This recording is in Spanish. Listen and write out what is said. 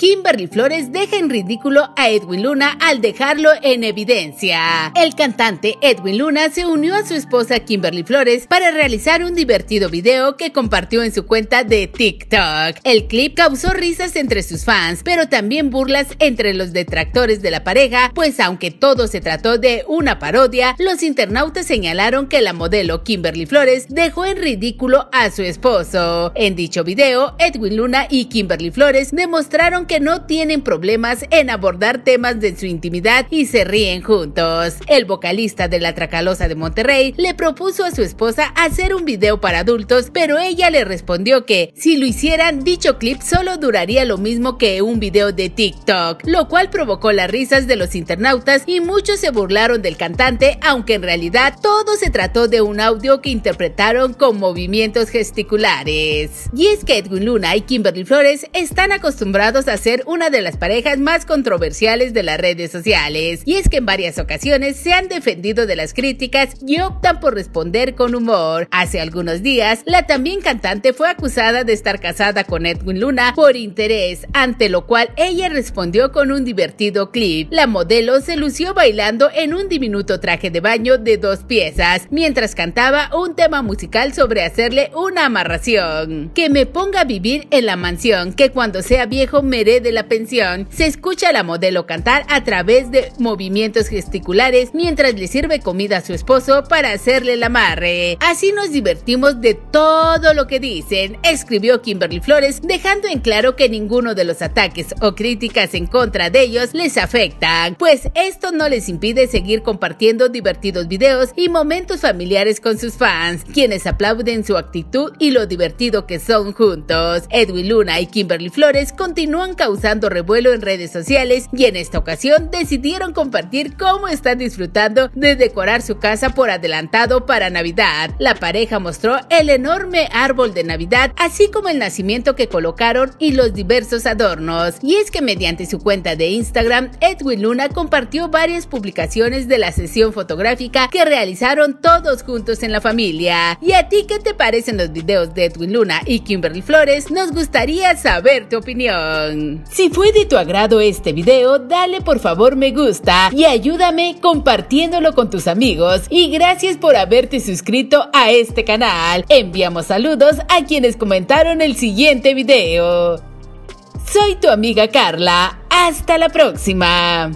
Kimberly Flores deja en ridículo a Edwin Luna al dejarlo en evidencia. El cantante Edwin Luna se unió a su esposa Kimberly Flores para realizar un divertido video que compartió en su cuenta de TikTok. El clip causó risas entre sus fans, pero también burlas entre los detractores de la pareja, pues aunque todo se trató de una parodia, los internautas señalaron que la modelo Kimberly Flores dejó en ridículo a su esposo. En dicho video, Edwin Luna y Kimberly Flores demostraron que no tienen problemas en abordar temas de su intimidad y se ríen juntos. El vocalista de La Tracalosa de Monterrey le propuso a su esposa hacer un video para adultos, pero ella le respondió que si lo hicieran, dicho clip solo duraría lo mismo que un video de TikTok, lo cual provocó las risas de los internautas y muchos se burlaron del cantante, aunque en realidad todo se trató de un audio que interpretaron con movimientos gesticulares. Y es que Edwin Luna y Kimberly Flores están acostumbrados a ser una de las parejas más controversiales de las redes sociales, y es que en varias ocasiones se han defendido de las críticas y optan por responder con humor. Hace algunos días, la también cantante fue acusada de estar casada con Edwin Luna por interés, ante lo cual ella respondió con un divertido clip. La modelo se lució bailando en un diminuto traje de baño de dos piezas, mientras cantaba un tema musical sobre hacerle una amarración. Que me ponga a vivir en la mansión, que cuando sea viejo merece de la pensión. Se escucha a la modelo cantar a través de movimientos gesticulares mientras le sirve comida a su esposo para hacerle la amarre. Así nos divertimos de todo lo que dicen, escribió Kimberly Flores, dejando en claro que ninguno de los ataques o críticas en contra de ellos les afectan, pues esto no les impide seguir compartiendo divertidos videos y momentos familiares con sus fans, quienes aplauden su actitud y lo divertido que son juntos. Edwin Luna y Kimberly Flores continúan causando revuelo en redes sociales y en esta ocasión decidieron compartir cómo están disfrutando de decorar su casa por adelantado para Navidad. La pareja mostró el enorme árbol de Navidad, así como el nacimiento que colocaron y los diversos adornos. Y es que mediante su cuenta de Instagram, Edwin Luna compartió varias publicaciones de la sesión fotográfica que realizaron todos juntos en la familia. ¿Y a ti qué te parecen los videos de Edwin Luna y Kimberly Flores? Nos gustaría saber tu opinión. Si fue de tu agrado este video, dale por favor me gusta y ayúdame compartiéndolo con tus amigos. Y gracias por haberte suscrito a este canal. Enviamos saludos a quienes comentaron el siguiente video. Soy tu amiga Carla. Hasta la próxima.